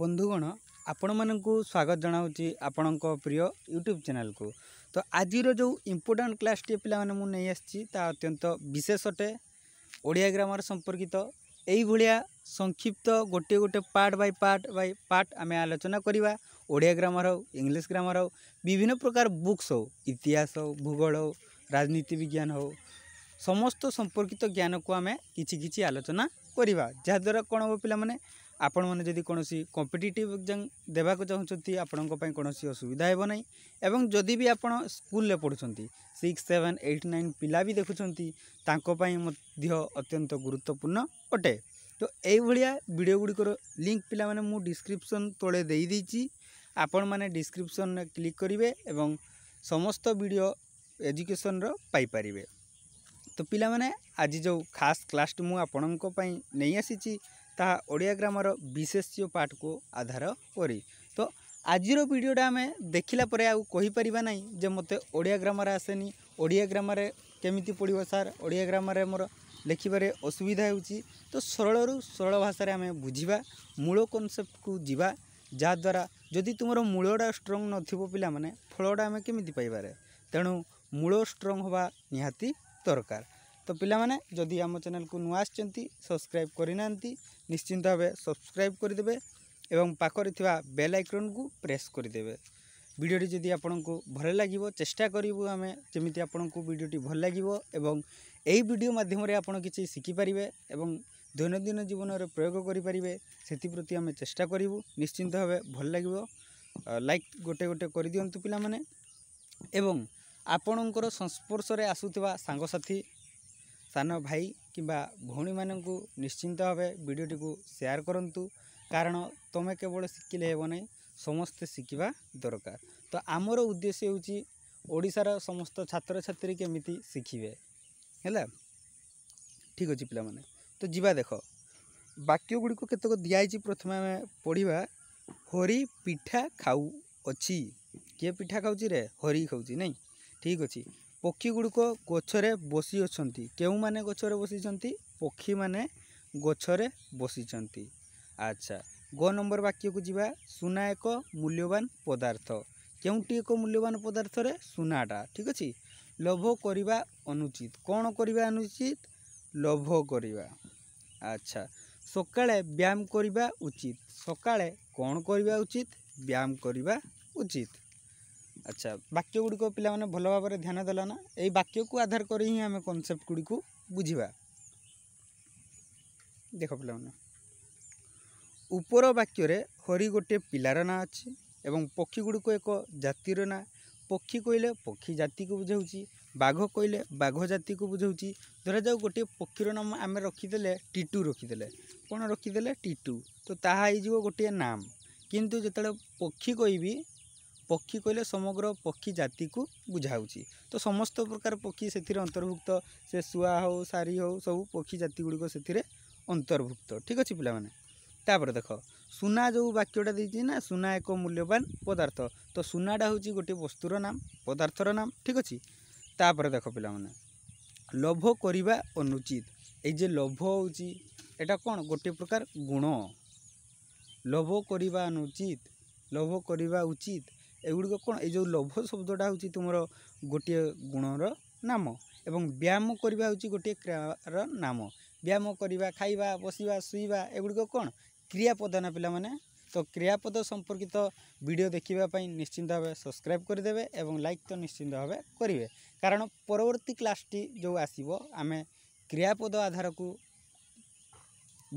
ବନ୍ଧୁଗଣ ଆପଣମାନଙ୍କୁ ସ୍ୱାଗତ ଜଣାଉଛି ଆପଣଙ୍କ ପ୍ରିୟ ୟୁଟ୍ୟୁବ୍ ଚ୍ୟାନେଲ୍କୁ ତ ଆଜିର ଯେଉଁ ଇମ୍ପୋର୍ଟାଣ୍ଟ କ୍ଲାସ୍ଟିଏ ପିଲାମାନେ ମୁଁ ନେଇ ଆସିଛି ତା ଅତ୍ୟନ୍ତ ବିଶେଷ ଅଟେ ଓଡ଼ିଆ ଗ୍ରାମର ସମ୍ପର୍କିତ ଏଇଭଳିଆ ସଂକ୍ଷିପ୍ତ ଗୋଟିଏ ଗୋଟିଏ part by part by part ଆମେ ଆଲୋଚନା କରିବା ଓଡ଼ିଆ ଗ୍ରାମର ହେଉ ଇଂଲିଶ ଗ୍ରାମର ହେଉ ବିଭିନ୍ନ ପ୍ରକାର ବୁକ୍ସ ହେଉ ଇତିହାସ ହେଉ ଭୂଗୋଳ ହେଉ ରାଜନୀତି ବିଜ୍ଞାନ ହେଉ ସମସ୍ତ ସମ୍ପର୍କିତ ଜ୍ଞାନକୁ ଆମେ କିଛି କିଛି ଆଲୋଚନା କରିବା ଯାହାଦ୍ୱାରା କ'ଣ ହେବ ପିଲାମାନେ ଆପଣମାନେ ଯଦି କୌଣସି କମ୍ପିଟିଟିଭ୍ ଏକ୍ଜାମ୍ ଦେବାକୁ ଚାହୁଁଛନ୍ତି ଆପଣଙ୍କ ପାଇଁ କୌଣସି ଅସୁବିଧା ହେବ ନାହିଁ ଏବଂ ଯଦି ବି ଆପଣ ସ୍କୁଲରେ ପଢ଼ୁଛନ୍ତି ସିକ୍ସ ସେଭେନ୍ ଏଇଟ୍ ନାଇନ୍ ପିଲା ବି ଦେଖୁଛନ୍ତି ତାଙ୍କ ପାଇଁ ମଧ୍ୟ ଅତ୍ୟନ୍ତ ଗୁରୁତ୍ୱପୂର୍ଣ୍ଣ ଅଟେ ତ ଏଇଭଳିଆ ଭିଡ଼ିଓ ଗୁଡ଼ିକର ଲିଙ୍କ୍ ପିଲାମାନେ ମୁଁ ଡିସ୍କ୍ରିପ୍ସନ୍ ତଳେ ଦେଇଦେଇଛି ଆପଣମାନେ ଡିସ୍କ୍ରିପ୍ସନ୍ରେ କ୍ଲିକ୍ କରିବେ ଏବଂ ସମସ୍ତ ଭିଡ଼ିଓ ଏଜୁକେସନ୍ର ପାଇପାରିବେ ତ ପିଲାମାନେ ଆଜି ଯେଉଁ ଖାସ୍ କ୍ଲାସ୍ଟି ମୁଁ ଆପଣଙ୍କ ପାଇଁ ନେଇ ଆସିଛି তা ওড়িয়া গ্রামারৰ বিশেষ্য পাঠক আধাৰ কৰি তো আজিৰ ভিডিওটা আমি দেখিলা পৰে আৰু কহি পৰিবা নাই যে মতে ওড়িয়া গ্রামার আছে নি ওড়িয়া গ্রামারে কেমিতি পঢ়িবা স্যার ওড়িয়া গ্রামারে মৰ লিখিবাৰে অসুবিধা হয়চি তো সৰলৰু সৰল ভাষারে আমি বুজিবা মূল কনসেপ্টক জিবা যাৰ দ্বাৰা যদি তোমাৰ মূলডা ষ্ট্ৰং নথিবো পিলা মানে ফলোডা আমি কেমিতি পাইবাৰে তেণু মূলো ষ্ট্ৰং হোবা নিহাতি তৰকাৰ ତ ପିଲାମାନେ ଯଦି ଆମ ଚ୍ୟାନେଲକୁ ନୂଆ ଆସିଛନ୍ତି ସବସ୍କ୍ରାଇବ୍ କରିନାହାନ୍ତି ନିଶ୍ଚିନ୍ତ ଭାବେ ସବସ୍କ୍ରାଇବ୍ କରିଦେବେ ଏବଂ ପାଖରେ ଥିବା ବେଲ୍ ଆଇକନ୍କୁ ପ୍ରେସ୍ କରିଦେବେ ଭିଡ଼ିଓଟି ଯଦି ଆପଣଙ୍କୁ ଭଲ ଲାଗିବ ଚେଷ୍ଟା କରିବୁ ଆମେ ଯେମିତି ଆପଣଙ୍କୁ ଭିଡ଼ିଓଟି ଭଲ ଲାଗିବ ଏବଂ ଏହି ଭିଡ଼ିଓ ମାଧ୍ୟମରେ ଆପଣ କିଛି ଶିଖିପାରିବେ ଏବଂ ଦୈନନ୍ଦିନ ଜୀବନରେ ପ୍ରୟୋଗ କରିପାରିବେ ସେଥିପ୍ରତି ଆମେ ଚେଷ୍ଟା କରିବୁ ନିଶ୍ଚିନ୍ତ ଭାବେ ଭଲ ଲାଗିବ ଲାଇକ୍ ଗୋଟେ ଗୋଟେ କରିଦିଅନ୍ତୁ ପିଲାମାନେ ଏବଂ ଆପଣଙ୍କର ସଂସ୍ପର୍ଶରେ ଆସୁଥିବା ସାଙ୍ଗସାଥି ସାନ ଭାଇ କିମ୍ବା ଭଉଣୀମାନଙ୍କୁ ନିଶ୍ଚିନ୍ତ ଭାବେ ଭିଡ଼ିଓଟିକୁ ସେୟାର କରନ୍ତୁ କାରଣ ତୁମେ କେବଳ ଶିଖିଲେ ହେବ ନାହିଁ ସମସ୍ତେ ଶିଖିବା ଦରକାର ତ ଆମର ଉଦ୍ଦେଶ୍ୟ ହେଉଛି ଓଡ଼ିଶାର ସମସ୍ତ ଛାତ୍ରଛାତ୍ରୀ କେମିତି ଶିଖିବେ ହେଲା ଠିକ୍ ଅଛି ପିଲାମାନେ ତ ଯିବା ଦେଖ ବାକ୍ୟ ଗୁଡ଼ିକ କେତେକ ଦିଆହେଇଛି ପ୍ରଥମେ ଆମେ ପଢ଼ିବା ହରି ପିଠା ଖାଉଅଛି କିଏ ପିଠା ଖାଉଛି ରେ ହରି ଖାଉଛି ନାଇଁ ଠିକ୍ ଅଛି ପକ୍ଷୀଗୁଡ଼ିକ ଗଛରେ ବସି ଅଛନ୍ତି କେଉଁମାନେ ଗଛରେ ବସିଛନ୍ତି ପକ୍ଷୀମାନେ ଗଛରେ ବସିଛନ୍ତି ଆଚ୍ଛା ଗ ନମ୍ବର ବାକ୍ୟକୁ ଯିବା ସୁନା ଏକ ମୂଲ୍ୟବାନ ପଦାର୍ଥ କେଉଁଟି ଏକ ମୂଲ୍ୟବାନ ପଦାର୍ଥରେ ସୁନାଟା ଠିକ୍ ଅଛି ଲୋଭ କରିବା ଅନୁଚିତ କ'ଣ କରିବା ଅନୁଚିତ ଲୋଭ କରିବା ଆଚ୍ଛା ସକାଳେ ବ୍ୟାୟାମ କରିବା ଉଚିତ ସକାଳେ କ'ଣ କରିବା ଉଚିତ ବ୍ୟାୟାମ କରିବା ଉଚିତ আচ্ছা বাক্য গুড়ি পিলামানে ভাল ভাবে ধ্যান দেলা না এই বাক্যকু আধার করে হি আমি কনসেপ্ট গুড়ি বুঝবা দেখ পিলামানে উপর বাক্যরে হরি গোটে পিলার না আছে এবং পক্ষী গুড়ি এক জাতির না পক্ষী কহিলে পক্ষী জাতিকে বুঝাউছি বাঘ কহিলে বাঘ জাতিকে বুঝাউছি ধরাযাও গোটিয়ে পক্ষীর নাম আমি রখিদেলে টিটু রখিদেলে কোণ রখিদেলে টিটু তো তাহা হয়ে গোটিয়ে নাম কিন্তু যেতবে পক্ষী কইবি ପକ୍ଷୀ କହିଲେ ସମଗ୍ର ପକ୍ଷୀ ଜାତିକୁ ବୁଝାଉଛି ତ ସମସ୍ତ ପ୍ରକାର ପକ୍ଷୀ ସେଥିରେ ଅନ୍ତର୍ଭୁକ୍ତ ସେ ଶୁଆ ହେଉ ଶାରୀ ହେଉ ସବୁ ପକ୍ଷୀ ଜାତି ଗୁଡ଼ିକ ସେଥିରେ ଅନ୍ତର୍ଭୁକ୍ତ ଠିକ୍ ଅଛି ପିଲାମାନେ ତାପରେ ଦେଖ ସୁନା ଯେଉଁ ବାକ୍ୟଟା ଦେଇଛି ନା ସୁନା ଏକ ମୂଲ୍ୟବାନ ପଦାର୍ଥ ତ ସୁନାଟା ହେଉଛି ଗୋଟିଏ ବସ୍ତୁର ନାମ ପଦାର୍ଥର ନାମ ଠିକ୍ ଅଛି ତାପରେ ଦେଖ ପିଲାମାନେ ଲୋଭ କରିବା ଅନୁଚିତ ଏଇ ଯେ ଲୋଭ ହେଉଛି ଏଇଟା କ'ଣ ଗୋଟିଏ ପ୍ରକାର ଗୁଣ ଲୋଭ କରିବା ଅନୁଚିତ ଲୋଭ କରିବା ଉଚିତ ଏଗୁଡ଼ିକ କ'ଣ ଏଇ ଯେଉଁ ଲୋଭ ଶବ୍ଦଟା ହେଉଛି ତୁମର ଗୋଟିଏ ଗୁଣର ନାମ ଏବଂ ବ୍ୟାୟାମ କରିବା ହେଉଛି ଗୋଟିଏ କ୍ରିୟାର ନାମ ବ୍ୟାୟାମ କରିବା ଖାଇବା ବସିବା ଶୋଇବା ଏଗୁଡ଼ିକ କ'ଣ କ୍ରିୟାପଦ ନା ପିଲାମାନେ ତ କ୍ରିୟାପଦ ସମ୍ପର୍କିତ ଭିଡ଼ିଓ ଦେଖିବା ପାଇଁ ନିଶ୍ଚିନ୍ତ ଭାବେ ସବସ୍କ୍ରାଇବ୍ କରିଦେବେ ଏବଂ ଲାଇକ୍ ତ ନିଶ୍ଚିନ୍ତ ଭାବେ କରିବେ କାରଣ ପରବର୍ତ୍ତୀ କ୍ଲାସ୍ଟି ଯେଉଁ ଆସିବ ଆମେ କ୍ରିୟାପଦ ଆଧାରକୁ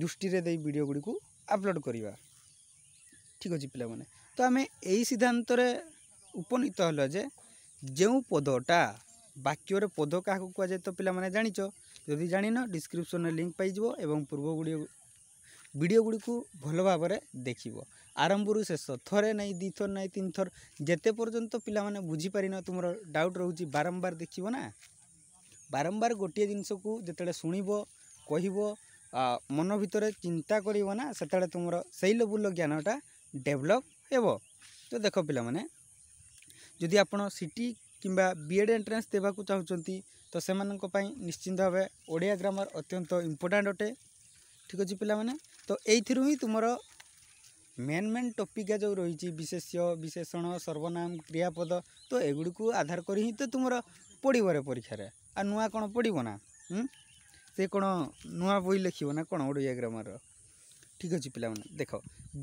ଦୃଷ୍ଟିରେ ଦେଇ ଭିଡ଼ିଓ ଗୁଡ଼ିକୁ ଅପଲୋଡ଼୍ କରିବା ଠିକ୍ ଅଛି ପିଲାମାନେ ତ ଆମେ ଏହି ସିଦ୍ଧାନ୍ତରେ ଉପନୀତ ହେଲ ଯେ ଯେଉଁ ପଦଟା ବାକ୍ୟରେ ପଦ କାହାକୁ କୁହାଯାଏ ତ ପିଲାମାନେ ଜାଣିଛ ଯଦି ଜାଣିନ ଡିସ୍କ୍ରିପ୍ସନ୍ରେ ଲିଙ୍କ୍ ପାଇଯିବ ଏବଂ ପୂର୍ବ ଗୁଡ଼ିଏ ଭିଡ଼ିଓ ଗୁଡ଼ିକୁ ଭଲ ଭାବରେ ଦେଖିବ ଆରମ୍ଭରୁ ଶେଷ ଥରେ ନାହିଁ ଦୁଇ ଥର ନାହିଁ ତିନି ଥର ଯେତେ ପର୍ଯ୍ୟନ୍ତ ପିଲାମାନେ ବୁଝିପାରିନ ତୁମର ଡାଉଟ୍ ରହୁଛି ବାରମ୍ବାର ଦେଖିବ ନା ବାରମ୍ବାର ଗୋଟିଏ ଜିନିଷକୁ ଯେତେବେଳେ ଶୁଣିବ କହିବ ମନ ଭିତରେ ଚିନ୍ତା କରିବ ନା ସେତେବେଳେ ତୁମର ସେଇ ଲେବୁଲ୍ର ଜ୍ଞାନଟା ଡେଭଲପ୍ ହେବ ତ ଦେଖ ପିଲାମାନେ ଯଦି ଆପଣ ସିଟି କିମ୍ବା ବି ଏଡ଼୍ ଏଣ୍ଟ୍ରାନ୍ସ ଦେବାକୁ ଚାହୁଁଛନ୍ତି ତ ସେମାନଙ୍କ ପାଇଁ ନିଶ୍ଚିନ୍ତ ଭାବେ ଓଡ଼ିଆ ଗ୍ରାମର ଅତ୍ୟନ୍ତ ଇମ୍ପୋର୍ଟାଣ୍ଟ ଅଟେ ଠିକ୍ ଅଛି ପିଲାମାନେ ତ ଏଇଥିରୁ ହିଁ ତୁମର ମେନ୍ ମେନ୍ ଟପିକା ଯେଉଁ ରହିଛି ବିଶେଷ୍ୟ ବିଶେଷଣ ସର୍ବନାମ କ୍ରିୟାପଦ ତ ଏଗୁଡ଼ିକୁ ଆଧାର କରି ହିଁ ତ ତୁମର ପଡ଼ିବରେ ପରୀକ୍ଷାରେ ଆଉ ନୂଆ କ'ଣ ପଡ଼ିବ ନା ସେ କ'ଣ ନୂଆ ବହି ଲେଖିବ ନା କ'ଣ ଓଡ଼ିଆ ଗ୍ରାମର ठीक अच्छे पे देख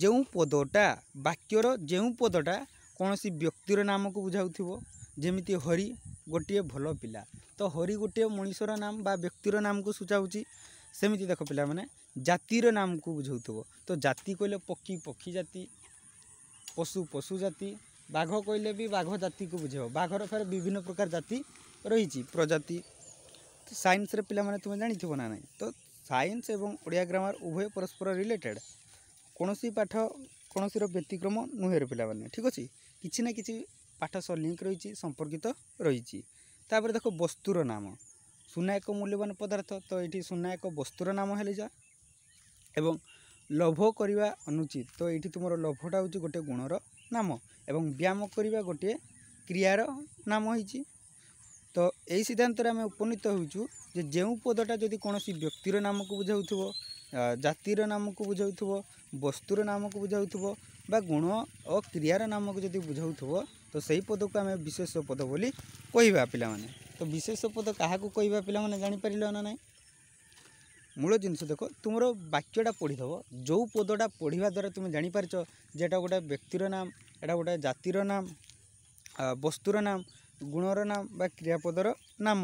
जो पदटा वाक्यर जो पदटा कौन सी व्यक्तिर नाम को बुझाऊ जमी हरी गोटे भल पा तो हरी गोटे मनीषर नाम व्यक्तिर नाम को सूचाऊँच सेमती देख पे जातिर नाम को बुझाऊ तो जाति कह पक्षी पक्षी जाति पशु पशु जाति बाघ कहले भी बाघ जाति को बुझे बाघर फिर विभिन्न प्रकार जाति रही प्रजाति तो सैन्स पे तुम जानवना ना तो ସାଇନ୍ସ ଏବଂ ଓଡ଼ିଆ ଗ୍ରାମାର ଉଭୟ ପରସ୍ପର ରିଲେଟେଡ଼୍ କୌଣସି ପାଠ କୌଣସିର ବ୍ୟତିକ୍ରମ ନୁହେଁରେ ପିଲାମାନେ ଠିକ୍ ଅଛି କିଛି ନା କିଛି ପାଠ ସହ ଲିଙ୍କ୍ ରହିଛି ସମ୍ପର୍କିତ ରହିଛି ତାପରେ ଦେଖ ବସ୍ତୁର ନାମ ସୁନା ଏକ ମୂଲ୍ୟବାନ ପଦାର୍ଥ ତ ଏଠି ସୁନା ଏକ ବସ୍ତୁର ନାମ ହେଲେ ଯା ଏବଂ ଲୋଭ କରିବା ଅନୁଚିତ ତ ଏଇଠି ତୁମର ଲୋଭଟା ହେଉଛି ଗୋଟିଏ ଗୁଣର ନାମ ଏବଂ ବ୍ୟାୟାମ କରିବା ଗୋଟିଏ କ୍ରିୟାର ନାମ ହେଇଛି ତ ଏହି ସିଦ୍ଧାନ୍ତରେ ଆମେ ଉପନୀତ ହେଉଛୁ ଯେ ଯେଉଁ ପଦଟା ଯଦି କୌଣସି ବ୍ୟକ୍ତିର ନାମକୁ ବୁଝାଉଥିବ ଜାତିର ନାମକୁ ବୁଝାଉଥିବ ବସ୍ତୁର ନାମକୁ ବୁଝାଉଥିବ ବା ଗୁଣ ଓ କ୍ରିୟାର ନାମକୁ ଯଦି ବୁଝାଉଥିବ ତ ସେହି ପଦକୁ ଆମେ ବିଶେଷ ପଦ ବୋଲି କହିବା ପିଲାମାନେ ତ ବିଶେଷ ପଦ କାହାକୁ କହିବା ପିଲାମାନେ ଜାଣିପାରିଲ ନା ନାହିଁ মূল জিনিস দেখ তোমার বাক্যটা পড়িদেব যে পদটা পড়া দ্বারা তুমি জাঁপারছ যে এটা গোটে ব্যক্তির নাম এটা গোটে জাতির নাম বস্তুর নাম গুণর নাম বা ক্রিয়াপদর নাম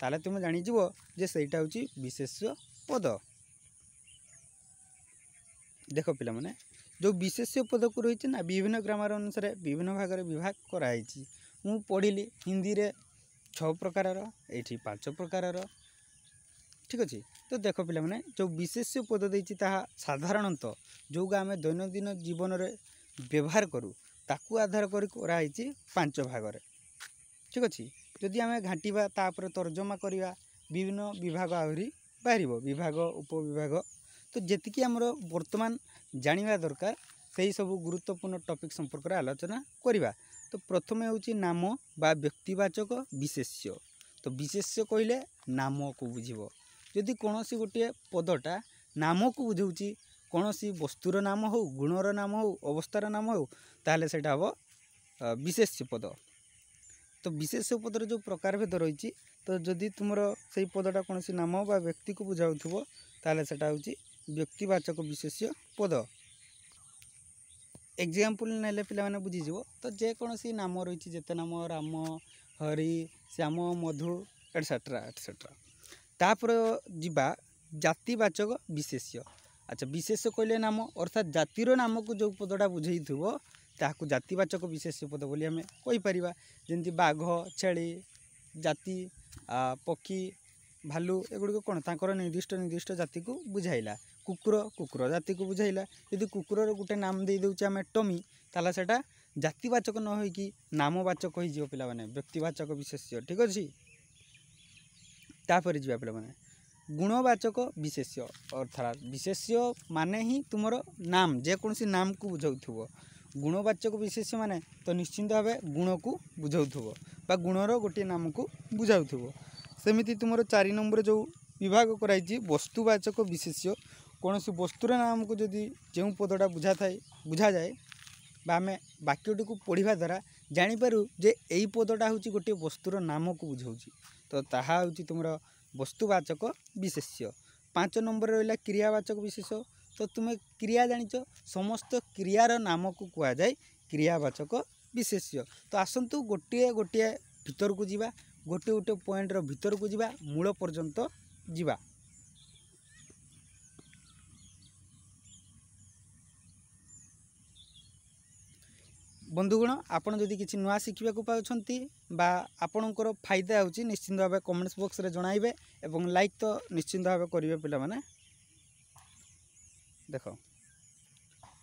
ତାହେଲେ ତୁମେ ଜାଣିଯିବ ଯେ ସେଇଟା ହେଉଛି ବିଶେଷ ପଦ ଦେଖ ପିଲାମାନେ ଯେଉଁ ବିଶେଷ ପଦକୁ ରହିଛି ନା ବିଭିନ୍ନ ଗ୍ରାମାର ଅନୁସାରେ ବିଭିନ୍ନ ଭାଗରେ ବିଭାଗ କରାହେଇଛି ମୁଁ ପଢ଼ିଲି ହିନ୍ଦୀରେ ଛଅ ପ୍ରକାରର ଏଇଠି ପାଞ୍ଚ ପ୍ରକାରର ଠିକ୍ ଅଛି ତ ଦେଖ ପିଲାମାନେ ଯେଉଁ ବିଶେଷ ପଦ ଦେଇଛି ତାହା ସାଧାରଣତଃ ଯେଉଁକୁ ଆମେ ଦୈନନ୍ଦିନ ଜୀବନରେ ବ୍ୟବହାର କରୁ ତାକୁ ଆଧାର କରି କରାହେଇଛି ପାଞ୍ଚ ଭାଗରେ ଠିକ୍ ଅଛି ଯଦି ଆମେ ଘାଣ୍ଟିବା ତାପରେ ତର୍ଜମା କରିବା ବିଭିନ୍ନ ବିଭାଗ ଆହୁରି ବାହାରିବ ବିଭାଗ ଉପବିଭାଗ ତ ଯେତିକି ଆମର ବର୍ତ୍ତମାନ ଜାଣିବା ଦରକାର ସେହି ସବୁ ଗୁରୁତ୍ୱପୂର୍ଣ୍ଣ ଟପିକ୍ ସମ୍ପର୍କରେ ଆଲୋଚନା କରିବା ତ ପ୍ରଥମେ ହେଉଛି ନାମ ବା ବ୍ୟକ୍ତିବାଚକ ବିଶେଷ୍ୟ ତ ବିଶେଷ୍ୟ କହିଲେ ନାମକୁ ବୁଝିବ ଯଦି କୌଣସି ଗୋଟିଏ ପଦଟା ନାମକୁ ବୁଝାଉଛି କୌଣସି ବସ୍ତୁର ନାମ ହେଉ ଗୁଣର ନାମ ହେଉ ଅବସ୍ଥାର ନାମ ହେଉ ତାହେଲେ ସେଇଟା ହେବ ବିଶେଷ୍ୟ ପଦ তো বিশেষ সেই পদর যে প্রকারভেদ রয়েছে তো যদি তোমার সেই পদটা কোণী নাম বা ব্যক্তিকে বুঝাউথব তাহলে সেটা হচ্ছে ব্যক্তিবাচক বিশেষ্য পদ এক্সাম্পল নেলে পিলামানে বুঝিযোগ তো যেকোনসি নাম রয়েছে যেতে নাম রাম হরি শ্যাম মধু এটসেট্রা এটসেট্রা তাপরে যা জাতিবাচক বিশেষ্য আচ্ছা বিশেষ কহিলে নাম অর্থাৎ জাতির নামক যে পদটা বুঝাই থাকবে ତାହାକୁ ଜାତିବାଚକ ବିଶେଷ୍ୟ ପଦ ବୋଲି ଆମେ କହିପାରିବା ଯେମିତି ବାଘ ଛେଳି ଜାତି ପକ୍ଷୀ ଭାଲୁ ଏଗୁଡ଼ିକ କ'ଣ ତାଙ୍କର ନିର୍ଦ୍ଦିଷ୍ଟ ନିର୍ଦ୍ଦିଷ୍ଟ ଜାତିକୁ ବୁଝାଇଲା କୁକୁର କୁକୁର ଜାତିକୁ ବୁଝାଇଲା ଯଦି କୁକୁରର ଗୋଟେ ନାମ ଦେଇଦେଉଛେ ଆମେ ଟମି ତାହେଲେ ସେଇଟା ଜାତିବାଚକ ନ ହୋଇକି ନାମବାଚକ ହୋଇଯିବ ପିଲାମାନେ ବ୍ୟକ୍ତିବାଚକ ବିଶେଷ୍ୟ ଠିକ୍ ଅଛି ତାପରେ ଯିବା ପିଲାମାନେ ଗୁଣବାଚକ ବିଶେଷ୍ୟ ଅର୍ଥାତ୍ ବିଶେଷ୍ୟ ମାନେ ହିଁ ତୁମର ନାମ ଯେକୌଣସି ନାମକୁ ବୁଝାଉଥିବ ଗୁଣବାଚକ ବିଶେଷ ମାନେ ତ ନିଶ୍ଚିନ୍ତ ଭାବେ ଗୁଣକୁ ବୁଝାଉଥିବ ବା ଗୁଣର ଗୋଟିଏ ନାମକୁ ବୁଝାଉଥିବ ସେମିତି ତୁମର ଚାରି ନମ୍ବର ଯେଉଁ ବିଭାଗ କରାଯାଇଛି ବସ୍ତୁବାଚକ ବିଶେଷ କୌଣସି ବସ୍ତୁର ନାମକୁ ଯଦି ଯେଉଁ ପଦଟା ବୁଝାଥାଏ ବୁଝାଯାଏ ବା ଆମେ ବାକ୍ୟଟିକୁ ପଢ଼ିବା ଦ୍ୱାରା ଜାଣିପାରୁ ଯେ ଏଇ ପଦଟା ହେଉଛି ଗୋଟିଏ ବସ୍ତୁର ନାମକୁ ବୁଝାଉଛି ତ ତାହା ହେଉଛି ତୁମର ବସ୍ତୁବାଚକ ବିଶେଷ ପାଞ୍ଚ ନମ୍ବର ରହିଲା କ୍ରିୟାବାଚକ ବିଶେଷ ତ ତୁମେ କ୍ରିୟା ଜାଣିଛ ସମସ୍ତ କ୍ରିୟାର ନାମକୁ କୁହାଯାଏ କ୍ରିୟାବାଚକ ବିଶେଷ୍ୟ ତ ଆସନ୍ତୁ ଗୋଟିଏ ଗୋଟିଏ ଭିତରକୁ ଯିବା ଗୋଟିଏ ଗୋଟିଏ ପଏଣ୍ଟର ଭିତରକୁ ଯିବା ମୂଳ ପର୍ଯ୍ୟନ୍ତ ଯିବା ବନ୍ଧୁଗଣ ଆପଣ ଯଦି କିଛି ନୂଆ ଶିଖିବାକୁ ପାଉଛନ୍ତି ବା ଆପଣଙ୍କର ଫାଇଦା ହେଉଛି ନିଶ୍ଚିନ୍ତ ଭାବେ କମେଣ୍ଟସ୍ ବକ୍ସରେ ଜଣାଇବେ ଏବଂ ଲାଇକ୍ ତ ନିଶ୍ଚିନ୍ତ ଭାବେ କରିବେ ପିଲାମାନେ ଦେଖ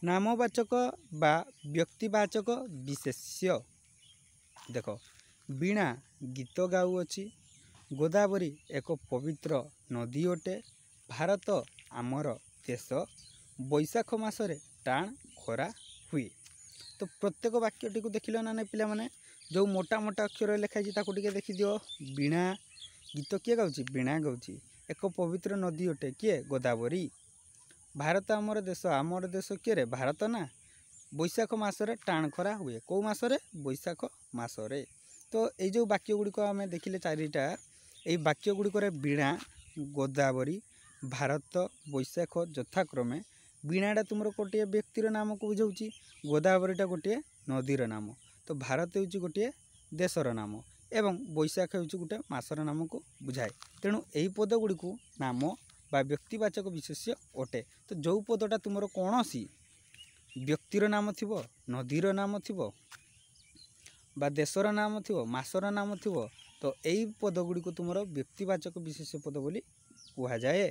ନାମବାଚକ ବା ବ୍ୟକ୍ତିବାଚକ ବିଶେଷ୍ୟ ଦେଖ ବୀଣା ଗୀତ ଗାଉଅଛି ଗୋଦାବରୀ ଏକ ପବିତ୍ର ନଦୀ ଅଟେ ଭାରତ ଆମର ଦେଶ ବୈଶାଖ ମାସରେ ଟାଣ ଖରା ହୁଏ ତ ପ୍ରତ୍ୟେକ ବାକ୍ୟଟିକୁ ଦେଖିଲ ନା ନାହିଁ ପିଲାମାନେ ଯେଉଁ ମୋଟା ମୋଟା ଅକ୍ଷରରେ ଲେଖାଯାଇଛି ତାକୁ ଟିକେ ଦେଖିଦିଅ ବୀଣା ଗୀତ କିଏ ଗାଉଛି ବୀଣା ଗାଉଛି ଏକ ପବିତ୍ର ନଦୀ ଅଟେ କିଏ ଗୋଦାବରୀ ଭାରତ ଆମର ଦେଶ ଆମର ଦେଶ କିଏରେ ଭାରତ ନା ବୈଶାଖ ମାସରେ ଟାଣ ଖରା ହୁଏ କେଉଁ ମାସରେ ବୈଶାଖ ମାସରେ ତ ଏଇ ଯେଉଁ ବାକ୍ୟ ଗୁଡ଼ିକ ଆମେ ଦେଖିଲେ ଚାରିଟା ଏଇ ବାକ୍ୟ ଗୁଡ଼ିକରେ ବୀଣା ଗୋଦାବରୀ ଭାରତ ବୈଶାଖ ଯଥାକ୍ରମେ ବୀଣାଟା ତୁମର ଗୋଟିଏ ବ୍ୟକ୍ତିର ନାମକୁ ବୁଝାଉଛି ଗୋଦାବରୀଟା ଗୋଟିଏ ନଦୀର ନାମ ତ ଭାରତ ହେଉଛି ଗୋଟିଏ ଦେଶର ନାମ ଏବଂ ବୈଶାଖ ହେଉଛି ଗୋଟେ ମାସର ନାମକୁ ବୁଝାଏ ତେଣୁ ଏହି ପଦଗୁଡ଼ିକୁ ନାମ ବା ବ୍ୟକ୍ତିବାଚକ ବିଶେଷ୍ୟ ଅଟେ ତ ଯେଉଁ ପଦଟା ତୁମର କୌଣସି ବ୍ୟକ୍ତିର ନାମ ଥିବ ନଦୀର ନାମ ଥିବ ବା ଦେଶର ନାମ ଥିବ ମାସର ନାମ ଥିବ ତ ଏଇ ପଦଗୁଡ଼ିକୁ ତୁମର ବ୍ୟକ୍ତିବାଚକ ବିଶେଷ୍ୟ ପଦ ବୋଲି କୁହାଯାଏ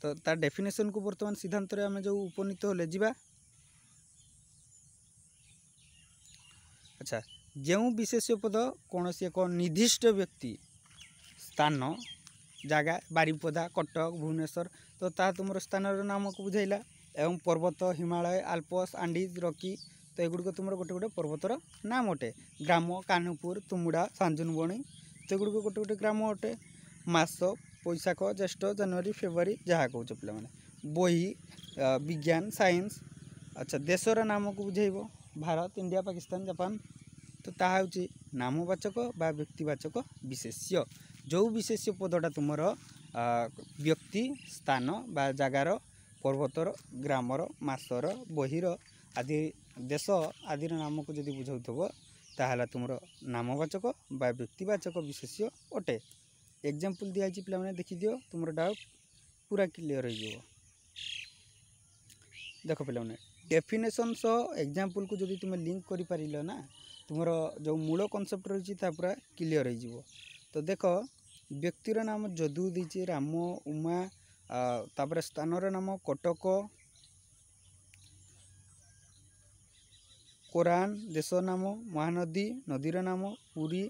ତ ତା ଡେଫିନେସନ୍କୁ ବର୍ତ୍ତମାନ ସିଦ୍ଧାନ୍ତରେ ଆମେ ଯେଉଁ ଉପନୀତ ହେଲେ ଯିବା ଆଚ୍ଛା ଯେଉଁ ବିଶେଷ୍ୟ ପଦ କୌଣସି ଏକ ନିର୍ଦ୍ଦିଷ୍ଟ ବ୍ୟକ୍ତି ସ୍ଥାନ ଜାଗା ବାରିପଦା କଟକ ଭୁବନେଶ୍ୱର ତ ତାହା ତୁମର ସ୍ଥାନର ନାମକୁ ବୁଝାଇଲା ଏବଂ ପର୍ବତ ହିମାଳୟ ଆଲପସ୍ ଆଣ୍ଡିଜ୍ ରକି ତ ଏଗୁଡ଼ିକ ତୁମର ଗୋଟେ ଗୋଟେ ପର୍ବତର ନାମ ଅଟେ ଗ୍ରାମ କାହ୍ନପୁର ତୁମୁଡ଼ା ସାଞ୍ଜୁନବଣୀ ତ ଏଗୁଡ଼ିକ ଗୋଟେ ଗୋଟେ ଗ୍ରାମ ଅଟେ ମାସ ବୈଶାଖ ଜ୍ୟେଷ୍ଠ ଜାନୁଆରୀ ଫେବୃଆରୀ ଯାହା କହୁଛ ପିଲାମାନେ ବହି ବିଜ୍ଞାନ ସାଇନ୍ସ ଆଚ୍ଛା ଦେଶର ନାମକୁ ବୁଝାଇବ ଭାରତ ଇଣ୍ଡିଆ ପାକିସ୍ତାନ ଜାପାନ ତ ତାହା ହେଉଛି ନାମବାଚକ ବା ବ୍ୟକ୍ତିବାଚକ ବିଶେଷ୍ୟ ଯେଉଁ ବିଶେଷ ପଦଟା ତୁମର ବ୍ୟକ୍ତି ସ୍ଥାନ ବା ଜାଗାର ପର୍ବତର ଗ୍ରାମର ମାସର ବହିର ଆଦି ଦେଶ ଆଦିର ନାମକୁ ଯଦି ବୁଝାଉଥିବ ତାହେଲେ ତୁମର ନାମବାଚକ ବା ବ୍ୟକ୍ତିବାଚକ ବିଶେଷ୍ୟ ଅଟେ ଏକ୍ଜାମ୍ପଲ୍ ଦିଆହେଇଛି ପିଲାମାନେ ଦେଖିଦିଅ ତୁମର ଡାଉଟ୍ ପୁରା କ୍ଲିଅର୍ ହୋଇଯିବ ଦେଖ ପିଲାମାନେ ଡେଫିନେସନ୍ ସହ ଏକ୍ଜାମ୍ପଲ୍କୁ ଯଦି ତୁମେ ଲିଙ୍କ୍ କରିପାରିଲ ନା ତୁମର ଯେଉଁ ମୂଳ କନସେପ୍ଟ ରହିଛି ତାହା ପୁରା କ୍ଲିଅର୍ ହୋଇଯିବ ତ ଦେଖ ବ୍ୟକ୍ତିର ନାମ ଯଦୁ ଦେଇଛି ରାମ ଉମା ତାପରେ ସ୍ଥାନର ନାମ କଟକ କୋରାନ ଦେଶ ନାମ ମହାନଦୀ ନଦୀର ନାମ ପୁରୀ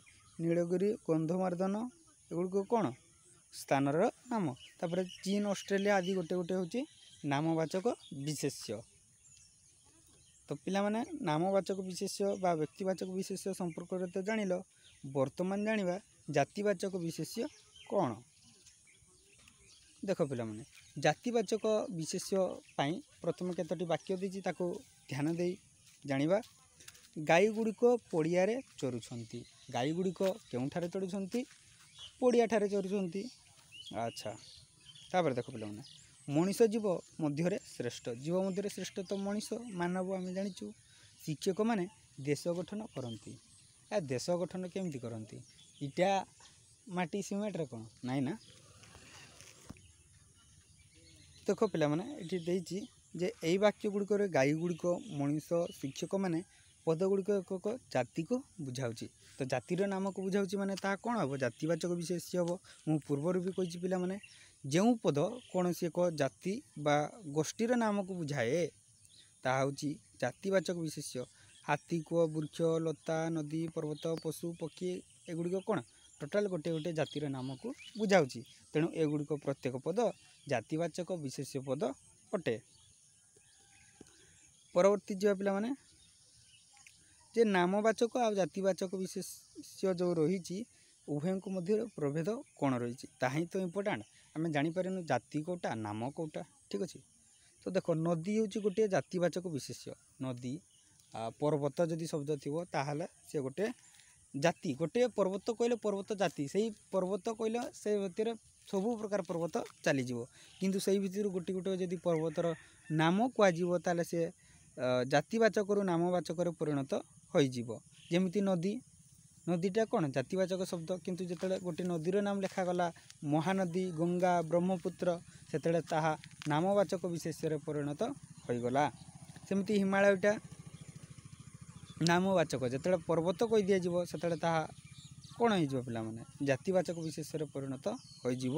ନୀଳଗିରି କନ୍ଧମାର୍ଦ୍ଦନ ଏଗୁଡ଼ିକ କ'ଣ ସ୍ଥାନର ନାମ ତାପରେ ଚୀନ ଅଷ୍ଟ୍ରେଲିଆ ଆଦି ଗୋଟେ ଗୋଟେ ହେଉଛି ନାମବାଚକ ବିଶେଷ୍ୟ ତ ପିଲାମାନେ ନାମବାଚକ ବିଶେଷ୍ୟ ବା ବ୍ୟକ୍ତିବାଚକ ବିଶେଷ୍ୟ ସମ୍ପର୍କରେ ତ ଜାଣିଲ ବର୍ତ୍ତମାନ ଜାଣିବା ଜାତିବାଚକ ବିଶେଷ୍ୟ କ'ଣ ଦେଖ ପିଲାମାନେ ଜାତିବାଚକ ବିଶେଷ୍ୟ ପାଇଁ ପ୍ରଥମେ କେତୋଟି ବାକ୍ୟ ଦେଇଛି ତାକୁ ଧ୍ୟାନ ଦେଇ ଜାଣିବା ଗାଈଗୁଡ଼ିକ ପଡ଼ିଆରେ ଚରୁଛନ୍ତି ଗାଈଗୁଡ଼ିକ କେଉଁଠାରେ ଚରୁଛନ୍ତି ପଡ଼ିଆଠାରେ ଚରୁଛନ୍ତି ଆଚ୍ଛା ତାପରେ ଦେଖ ପିଲାମାନେ ମଣିଷ ଜୀବ ମଧ୍ୟରେ ଶ୍ରେଷ୍ଠ ଜୀବ ମଧ୍ୟରେ ଶ୍ରେଷ୍ଠ ତ ମଣିଷ ମାନବ ଆମେ ଜାଣିଛୁ ଶିକ୍ଷକମାନେ ଦେଶ ଗଠନ କରନ୍ତି ଆ ଦେଶ ଗଠନ କେମିତି କରନ୍ତି ଇଟା ମାଟି ସିମେଣ୍ଟରେ କ'ଣ ନାଇଁ ନା ଦେଖ ପିଲାମାନେ ଏଠି ଦେଇଛି ଯେ ଏଇ ବାକ୍ୟ ଗୁଡ଼ିକରେ ଗାଈ ଗୁଡ଼ିକ ମଣିଷ ଶିକ୍ଷକମାନେ ପଦ ଗୁଡ଼ିକ ଏକ ଜାତିକୁ ବୁଝାଉଛି ତ ଜାତିର ନାମକୁ ବୁଝାଉଛି ମାନେ ତାହା କ'ଣ ହେବ ଜାତିବାଚକ ବିଶେଷ ହେବ ମୁଁ ପୂର୍ବରୁ ବି କହିଛି ପିଲାମାନେ ଯେଉଁ ପଦ କୌଣସି ଏକ ଜାତି ବା ଗୋଷ୍ଠୀର ନାମକୁ ବୁଝାଏ ତାହା ହେଉଛି ଜାତିବାଚକ ବିଶେଷ୍ୟ ହାତୀ କୂଅ ବୃକ୍ଷ ଲତା ନଦୀ ପର୍ବତ ପଶୁ ପକ୍ଷୀ ଏଗୁଡ଼ିକ କ'ଣ ଟୋଟାଲ୍ ଗୋଟିଏ ଗୋଟିଏ ଜାତିର ନାମକୁ ବୁଝାଉଛି ତେଣୁ ଏଗୁଡ଼ିକ ପ୍ରତ୍ୟେକ ପଦ ଜାତିବାଚକ ବିଶେଷ୍ୟ ପଦ ଅଟେ ପରବର୍ତ୍ତୀ ଯିବା ପିଲାମାନେ ଯେ ନାମବାଚକ ଆଉ ଜାତିବାଚକ ବିଶେଷ୍ୟ ଯେଉଁ ରହିଛି ଉଭୟଙ୍କ ମଧ୍ୟରେ ପ୍ରଭେଦ କ'ଣ ରହିଛି ତାହା ହିଁ ତ ଇମ୍ପୋର୍ଟାଣ୍ଟ ଆମେ ଜାଣିପାରୁନୁ ଜାତି କେଉଁଟା ନାମ କେଉଁଟା ଠିକ୍ ଅଛି ତ ଦେଖ ନଦୀ ହେଉଛି ଗୋଟିଏ ଜାତିବାଚକ ବିଶେଷ୍ୟ ନଦୀ ପର୍ବତ ଯଦି ଶବ୍ଦ ଥିବ ତାହେଲେ ସେ ଗୋଟିଏ ଜାତି ଗୋଟିଏ ପର୍ବତ କହିଲେ ପର୍ବତ ଜାତି ସେଇ ପର୍ବତ କହିଲେ ସେ ଭିତରେ ସବୁ ପ୍ରକାର ପର୍ବତ ଚାଲିଯିବ କିନ୍ତୁ ସେଇ ଭିତରୁ ଗୋଟେ ଗୋଟେ ଯଦି ପର୍ବତର ନାମ କୁହାଯିବ ତାହେଲେ ସେ ଜାତିବାଚକରୁ ନାମବାଚକରେ ପରିଣତ ହୋଇଯିବ ଯେମିତି ନଦୀ ନଦୀଟା କ'ଣ ଜାତିବାଚକ ଶବ୍ଦ କିନ୍ତୁ ଯେତେବେଳେ ଗୋଟିଏ ନଦୀର ନାମ ଲେଖାଗଲା ମହାନଦୀ ଗଙ୍ଗା ବ୍ରହ୍ମପୁତ୍ର ସେତେବେଳେ ତାହା ନାମବାଚକ ବିଶେଷରେ ପରିଣତ ହୋଇଗଲା ସେମିତି ହିମାଳୟଟା ନାମବାଚକ ଯେତେବେଳେ ପର୍ବତ କହିଦିଆଯିବ ସେତେବେଳେ ତାହା କ'ଣ ହେଇଯିବ ପିଲାମାନେ ଜାତିବାଚକ ବିଶେଷରେ ପରିଣତ ହୋଇଯିବ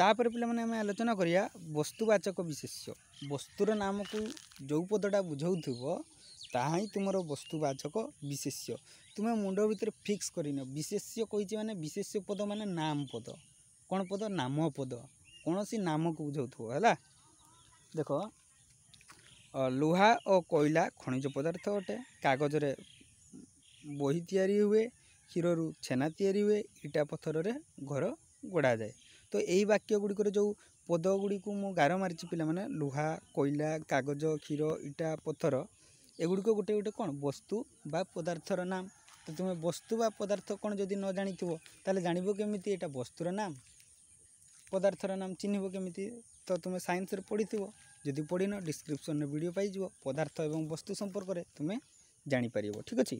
ତାପରେ ପିଲାମାନେ ଆମେ ଆଲୋଚନା କରିବା ବସ୍ତୁବାଚକ ବିଶେଷ୍ୟ ବସ୍ତୁର ନାମକୁ ଯେଉଁ ପଦଟା ବୁଝାଉଥିବ ତାହା ହିଁ ତୁମର ବସ୍ତୁବାଚକ ବିଶେଷ୍ୟ ତୁମେ ମୁଣ୍ଡ ଭିତରେ ଫିକ୍ସ କରିନିଅ ବିଶେଷ୍ୟ କହିଛି ମାନେ ବିଶେଷ୍ୟ ପଦ ମାନେ ନାମ ପଦ କ'ଣ ପଦ ନାମ ପଦ କୌଣସି ନାମକୁ ବୁଝାଉଥିବ ହେଲା ଦେଖ ଲୁହା ଓ କୋଇଲା ଖଣିଜ ପଦାର୍ଥ ଅଟେ କାଗଜରେ ବହି ତିଆରି ହୁଏ କ୍ଷୀରରୁ ଛେନା ତିଆରି ହୁଏ ଇଟା ପଥରରେ ଘର ଗଢ଼ାଯାଏ ତ ଏହି ବାକ୍ୟ ଗୁଡ଼ିକର ଯେଉଁ ପଦ ଗୁଡ଼ିକୁ ମୁଁ ଗାର ମାରିଛି ପିଲାମାନେ ଲୁହା କୋଇଲା କାଗଜ କ୍ଷୀର ଇଟା ପଥର ଏଗୁଡ଼ିକ ଗୋଟେ ଗୋଟେ କ'ଣ ବସ୍ତୁ ବା ପଦାର୍ଥର ନାମ ତ ତୁମେ ବସ୍ତୁ ବା ପଦାର୍ଥ କ'ଣ ଯଦି ନ ଜାଣିଥିବ ତାହେଲେ ଜାଣିବ କେମିତି ଏଇଟା ବସ୍ତୁର ନାମ ପଦାର୍ଥର ନାମ ଚିହ୍ନିବ କେମିତି ତ ତୁମେ ସାଇନ୍ସରେ ପଢ଼ିଥିବ ଯଦି ପଢ଼ିନ ଡିସ୍କ୍ରିପ୍ସନ୍ରେ ଭିଡ଼ିଓ ପାଇଯିବ ପଦାର୍ଥ ଏବଂ ବସ୍ତୁ ସମ୍ପର୍କରେ ତୁମେ ଜାଣିପାରିବ ଠିକ୍ ଅଛି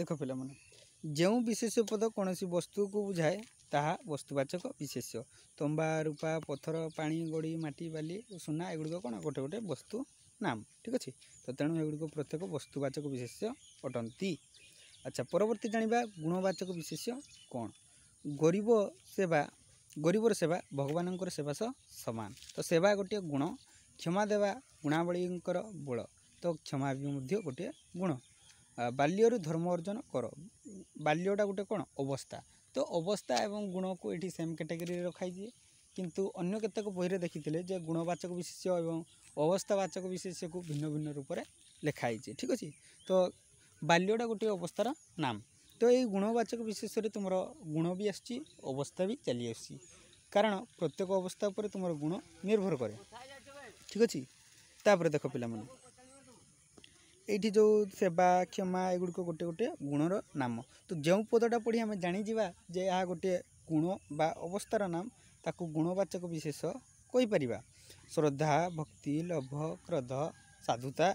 ଦେଖ ପିଲାମାନେ ଯେଉଁ ବିଶେଷ୍ୟ ପଦ କୌଣସି ବସ୍ତୁକୁ ବୁଝାଏ ତାହା ବସ୍ତୁବାଚକ ବିଶେଷ୍ୟ ତମ୍ବା ରୂପା ପଥର ପାଣି ଗଡ଼ି ମାଟି ବାଲି ସୁନା ଏଗୁଡ଼ିକ କ'ଣ ଗୋଟେ ଗୋଟେ ବସ୍ତୁ ନାମ ଠିକ୍ ଅଛି ତ ତେଣୁ ଏଗୁଡ଼ିକ ପ୍ରତ୍ୟେକ ବସ୍ତୁବାଚକ ବିଶେଷ୍ୟ ଅଟନ୍ତି ଆଚ୍ଛା ପରବର୍ତ୍ତୀ ଜାଣିବା ଗୁଣବାଚକ ବିଶେଷ୍ୟ କ'ଣ ଗରିବ ସେବା ଗରିବର ସେବା ଭଗବାନଙ୍କର ସେବା ସହ ସମାନ ତ ସେବା ଗୋଟିଏ ଗୁଣ କ୍ଷମା ଦେବା ଗୁଣାବଳୀଙ୍କର ବଳ ତ କ୍ଷମା ବି ମଧ୍ୟ ଗୋଟିଏ ଗୁଣ ବାଲ୍ୟରୁ ଧର୍ମ ଅର୍ଜନ କର ବାଲ୍ୟଟା ଗୋଟେ କ'ଣ ଅବସ୍ଥା ତ ଅବସ୍ଥା ଏବଂ ଗୁଣକୁ ଏଠି ସେମ୍ କାଟାଗୋରିରେ ରଖାଯାଇଛି କିନ୍ତୁ ଅନ୍ୟ କେତେକ ବହିରେ ଦେଖିଥିଲେ ଯେ ଗୁଣବାଚକ ବିଶେଷ୍ୟ ଏବଂ ଅବସ୍ଥାବାଚକ ବିଶେଷକୁ ଭିନ୍ନ ଭିନ୍ନ ରୂପରେ ଲେଖା ହେଇଛି ଠିକ୍ ଅଛି ତ ବାଲ୍ୟଟା ଗୋଟିଏ ଅବସ୍ଥାର ନାମ ତ ଏଇ ଗୁଣବାଚକ ବିଶେଷରେ ତୁମର ଗୁଣ ବି ଆସୁଛି ଅବସ୍ଥା ବି ଚାଲି ଚାଲିଆସୁଛି କାରଣ ପ୍ରତ୍ୟେକ ଅବସ୍ଥା ଉପରେ ତୁମର ଗୁଣ ନିର୍ଭର କରେ ଠିକ୍ ଅଛି ତାପରେ ଦେଖ ପିଲାମାନେ ଏଇଠି ଯେଉଁ ସେବା କ୍ଷମା ଏଗୁଡ଼ିକ ଗୋଟିଏ ଗୋଟିଏ ଗୁଣର ନାମ ତ ଯେଉଁ ପଦଟା ପଢ଼ି ଆମେ ଜାଣିଯିବା ଯେ ଏହା ଗୋଟିଏ ଗୁଣ ବା ଅବସ୍ଥାର ନାମ ତାକୁ ଗୁଣବାଚକ ବିଶେଷ କହିପାରିବା श्रद्धा भक्ति लोभ क्रोध साधुता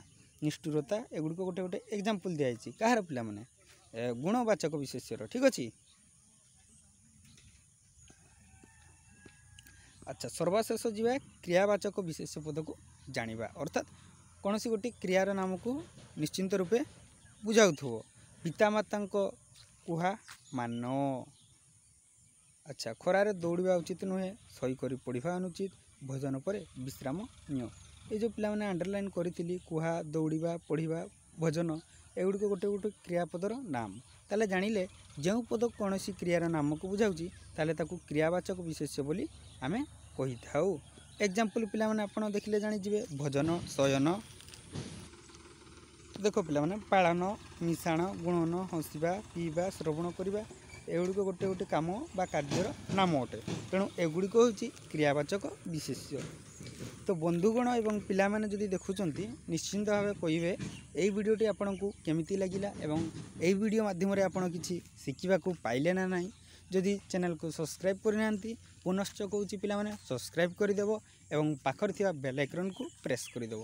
निष्ठुरता एगुड़क गोटे गोटे एक्जामपल दिखाई कहार पाने गुणवाचक विशेष्यर ठीक अच्छे अच्छा सर्वशेष जी क्रियावाचक विशेष पद को जानवा अर्थात कौन सी गोटे क्रियार नाम को निश्चिंत रूपे बुझाऊ पितामाता कुहा मान अच्छा खरार दौड़ा उचित नुहे सही कर पढ़वा अनुचित ଭୋଜନ ପରେ ବିଶ୍ରାମ ନିଅ ଏ ଯେଉଁ ପିଲାମାନେ ଅଣ୍ଡରଲାଇନ୍ କରିଥିଲି କୁହା ଦୌଡ଼ିବା ପଢ଼ିବା ଭୋଜନ ଏଗୁଡ଼ିକ ଗୋଟେ ଗୋଟେ କ୍ରିୟାପଦର ନାମ ତାହେଲେ ଜାଣିଲେ ଯେଉଁ ପଦ କୌଣସି କ୍ରିୟାର ନାମକୁ ବୁଝାଉଛି ତାହେଲେ ତାକୁ କ୍ରିୟାବାଚକ ବିଶେଷ୍ୟ ବୋଲି ଆମେ କହିଥାଉ ଏକ୍ଜାମ୍ପଲ୍ ପିଲାମାନେ ଆପଣ ଦେଖିଲେ ଜାଣିଯିବେ ଭୋଜନ ଶୟନ ଦେଖ ପିଲାମାନେ ପାଳନ ମିଶାଣ ଗୁଣନ ହସିବା ପିଇବା ଶ୍ରବଣ କରିବା ଏଗୁଡ଼ିକ ଗୋଟେ ଗୋଟେ କାମ ବା କାର୍ଯ୍ୟର ନାମ ଅଟେ ତେଣୁ ଏଗୁଡ଼ିକ ହେଉଛି କ୍ରିୟାବାଚକ ବିଶେଷ୍ୟ ତ ବନ୍ଧୁଗଣ ଏବଂ ପିଲାମାନେ ଯଦି ଦେଖୁଛନ୍ତି ନିଶ୍ଚିନ୍ତ ଭାବେ କହିବେ ଏଇ ଭିଡ଼ିଓଟି ଆପଣଙ୍କୁ କେମିତି ଲାଗିଲା ଏବଂ ଏହି ଭିଡ଼ିଓ ମାଧ୍ୟମରେ ଆପଣ କିଛି ଶିଖିବାକୁ ପାଇଲେ ନା ନାହିଁ ଯଦି ଚ୍ୟାନେଲ୍କୁ ସବସ୍କ୍ରାଇବ୍ କରିନାହାନ୍ତି ପୁନଶ୍ଚ କହୁଛି ପିଲାମାନେ ସବସ୍କ୍ରାଇବ୍ କରିଦେବ ଏବଂ ପାଖରେ ଥିବା ବେଲ୍ ଆଇକନ୍କୁ ପ୍ରେସ୍ କରିଦେବ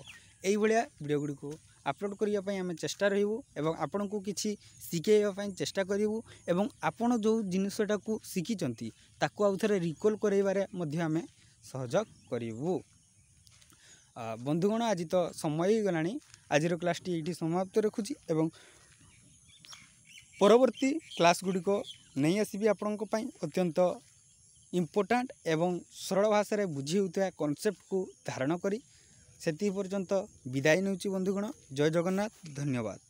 ଏଇଭଳିଆ ଭିଡ଼ିଓ ଗୁଡ଼ିକୁ ଅପଲୋଡ଼ କରିବା ପାଇଁ ଆମେ ଚେଷ୍ଟା ରହିବୁ ଏବଂ ଆପଣଙ୍କୁ କିଛି ଶିଖେଇବା ପାଇଁ ଚେଷ୍ଟା କରିବୁ ଏବଂ ଆପଣ ଯେଉଁ ଜିନିଷଟାକୁ ଶିଖିଛନ୍ତି ତାକୁ ଆଉ ଥରେ ରିକଲ୍ କରାଇବାରେ ମଧ୍ୟ ଆମେ ସହଯୋଗ କରିବୁ ବନ୍ଧୁଗଣ ଆଜି ତ ସମୟ ହୋଇଗଲାଣି ଆଜିର କ୍ଲାସ୍ଟି ଏଇଠି ସମାପ୍ତ ରଖୁଛି ଏବଂ ପରବର୍ତ୍ତୀ କ୍ଲାସ୍ଗୁଡ଼ିକ ନେଇ ଆସିବି ଆପଣଙ୍କ ପାଇଁ ଅତ୍ୟନ୍ତ ଇମ୍ପୋର୍ଟାଣ୍ଟ ଏବଂ ସରଳ ଭାଷାରେ ବୁଝି ହେଉଥିବା କନସେପ୍ଟକୁ ଧାରଣ କରି ସେତିକି ପର୍ଯ୍ୟନ୍ତ ବିଦାୟ ନେଉଛି ବନ୍ଧୁଗଣ ଜୟ ଜଗନ୍ନାଥ ଧନ୍ୟବାଦ